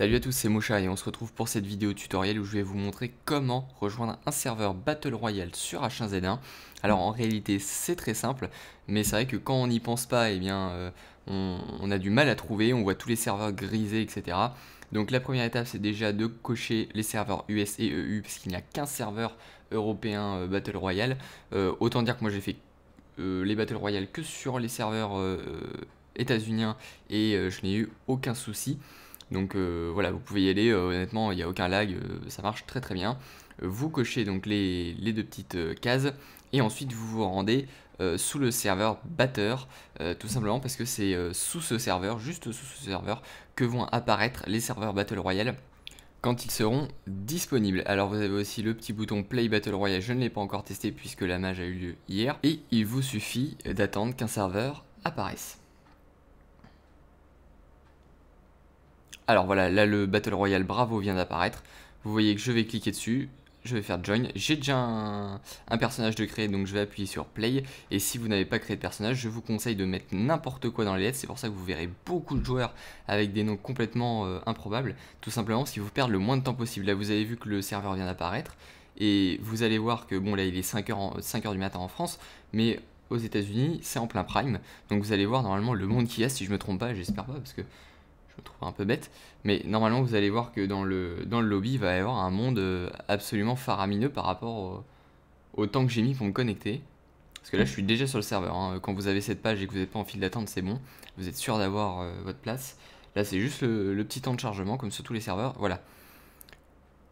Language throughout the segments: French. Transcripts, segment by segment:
Salut à tous, c'est Mocha et on se retrouve pour cette vidéo tutoriel où je vais vous montrer comment rejoindre un serveur Battle Royale sur H1Z1. Alors en réalité c'est très simple, mais c'est vrai que quand on n'y pense pas, eh bien, euh, on, a du mal à trouver, on voit tous les serveurs grisés, etc. Donc la première étape c'est déjà de cocher les serveurs US et EU, parce qu'il n'y a qu'un serveur européen euh, Battle Royale. Euh, autant dire que moi j'ai fait les Battle Royale que sur les serveurs états-uniens et je n'ai eu aucun souci. Donc euh, voilà, vous pouvez y aller, euh, honnêtement, il n'y a aucun lag, euh, ça marche très très bien. Vous cochez donc les, deux petites cases et ensuite vous vous rendez sous le serveur batteur, tout simplement parce que c'est sous ce serveur, juste sous ce serveur, que vont apparaître les serveurs Battle Royale quand ils seront disponibles. Alors vous avez aussi le petit bouton Play Battle Royale, je ne l'ai pas encore testé puisque la mage a eu lieu hier, et il vous suffit d'attendre qu'un serveur apparaisse. Alors voilà, là le Battle Royale Bravo vient d'apparaître. Vous voyez que je vais cliquer dessus, je vais faire Join. J'ai déjà un, personnage de créer, donc je vais appuyer sur Play. Et si vous n'avez pas créé de personnage, je vous conseille de mettre n'importe quoi dans les lettres. C'est pour ça que vous verrez beaucoup de joueurs avec des noms complètement euh, improbables. Tout simplement, si vous perdez le moins de temps possible. Là, vous avez vu que le serveur vient d'apparaître. Et vous allez voir que, bon, là, il est 5h, 5 du matin en France. Mais aux États-Unis, c'est en plein prime. Donc vous allez voir normalement le monde qui est si je me trompe pas, j'espère pas, parce que trouve un peu bête, mais normalement vous allez voir que dans le, dans le lobby, il va y avoir un monde euh, absolument faramineux par rapport au, temps que j'ai mis pour me connecter. Parce que là, je suis déjà sur le serveur. Hein. Quand vous avez cette page et que vous n'êtes pas en file d'attente, c'est bon. Vous êtes sûr d'avoir euh, votre place. Là, c'est juste le, petit temps de chargement, comme sur tous les serveurs. Voilà.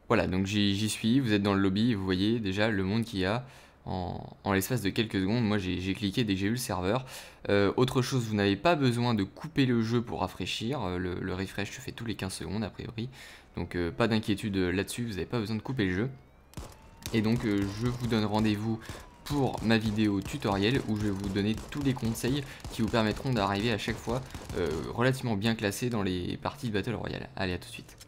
Voilà, donc j'y suis. Vous êtes dans le lobby vous voyez déjà le monde qu'il y a en, l'espace de quelques secondes. Moi, j'ai cliqué dès que j'ai eu le serveur. Euh, autre chose, vous n'avez pas besoin de couper le jeu pour rafraîchir. Euh, le, refresh se fait tous les 15 secondes, a priori. Donc, euh, pas d'inquiétude là-dessus, vous n'avez pas besoin de couper le jeu. Et donc, je vous donne rendez-vous pour ma vidéo tutoriel où je vais vous donner tous les conseils qui vous permettront d'arriver à chaque fois relativement bien classé dans les parties de Battle Royale. Allez, à tout de suite.